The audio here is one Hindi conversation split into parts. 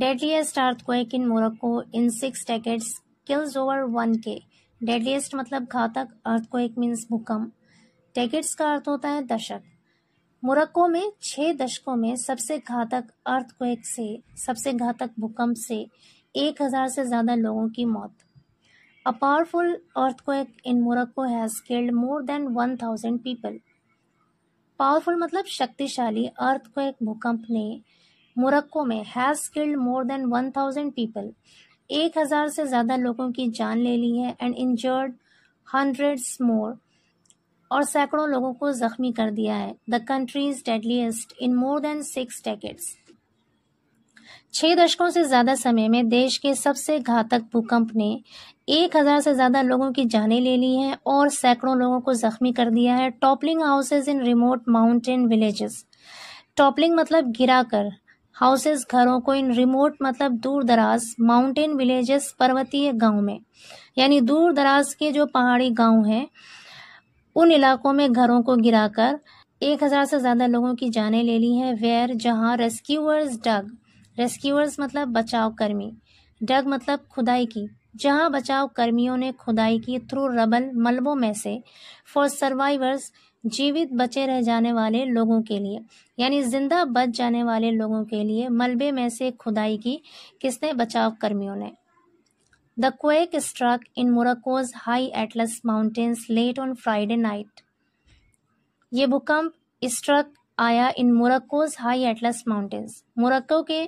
Deadliest earthquake in Morocco in six decades kills over one के डेडलीस्ट मतलब घातक अर्थ को एक मीन्स भूकंप डेकेट्स का अर्थ होता है दशक मोरक्को में छः दशकों में सबसे घातक अर्थ को एक से सबसे घातक भूकंप से एक हज़ार से ज़्यादा लोगों की मौत अ पावरफुल अर्थ को एक in Morocco has killed more than one thousand people powerful मतलब शक्तिशाली अर्थ को एक भूकंप ने मोरक्को में has killed more than one thousand people एक हज़ार से ज़्यादा लोगों की जान ले ली है एंड इंजर्ड हंड्रेड्स मोर और सैकड़ों लोगों को जख्मी कर दिया है the country's deadliest in more than six decades छः दशकों से ज़्यादा समय में देश के सबसे घातक भूकंप ने एक हज़ार से ज़्यादा लोगों की जानें ले ली हैं और सैकड़ों लोगों को जख्मी कर दिया है toppling houses in remote mountain villages toppling मतलब गिराकर हाउसेस घरों को इन रिमोट मतलब दूर दराज माउंटेन विलेजेस पर्वतीय गांव में यानी दूर दराज के जो पहाड़ी गांव हैं उन इलाकों में घरों को गिराकर एक हज़ार से ज़्यादा लोगों की जाने ले ली हैं वेयर जहां रेस्क्यूअर्स डग रेस्क्यूअर्स मतलब बचाव कर्मी डग मतलब खुदाई की जहां बचाव कर्मियों ने खुदाई की थ्रू रबल मलबों में से फॉर सर्वाइवर्स जीवित बचे रह जाने वाले लोगों के लिए यानी जिंदा बच जाने वाले लोगों के लिए मलबे में से खुदाई की किसने बचाव कर्मियों ने the quake struck in Morocco's High Atlas Mountains late on Friday night ये भूकंप स्ट्रक आया in Morocco's High Atlas Mountains Morocco के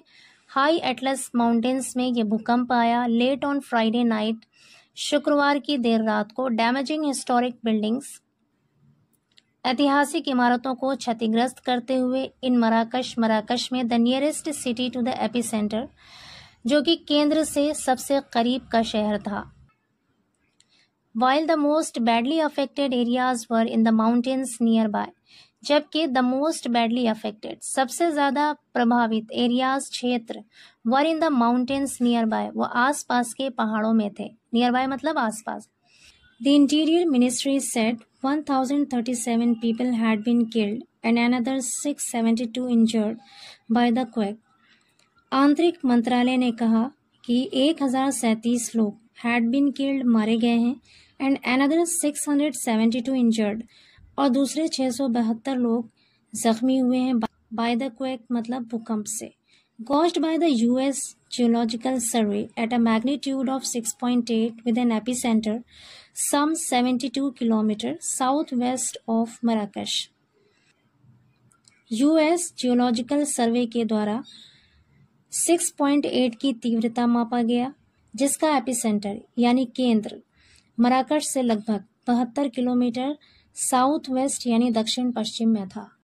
हाई एटलस माउंटेन्स में ये भूकंप आया लेट ऑन फ्राइडे नाइट शुक्रवार की देर रात को डैमेजिंग हिस्टोरिक बिल्डिंग्स ऐतिहासिक इमारतों को क्षतिग्रस्त करते हुए इन मराकश मराकश में the nearest city to the epicentre जो कि केंद्र से सबसे करीब का शहर था while the most badly affected areas were in the mountains nearby जबकि द मोस्ट बैडली अफेक्टेड सबसे ज़्यादा प्रभावित एरियाज क्षेत्र were in the mountains nearby वो आसपास के पहाड़ों में थे नियर बाय मतलब आसपास The Interior Ministry said 1,037 people had been killed and another 672 injured by the quake. आंतरिक मंत्रालय ने कहा कि 1,037 लोग हैड बिन किल्ड मारे गए हैं एंड एनदर 672 इंजर्ड और दूसरे 672 लोग जख्मी हुए हैं बाय द क्वेक मतलब भूकंप से caused by the US Geological Survey at a magnitude of 6.8 with an epicenter some 72 km southwest of Marrakesh. US Geological Survey के द्वारा 6.8 की तीव्रता मापा गया जिसका एपिसेंटर यानी केंद्र मराकट से लगभग बहत्तर किलोमीटर साउथ वेस्ट यानी दक्षिण पश्चिम में था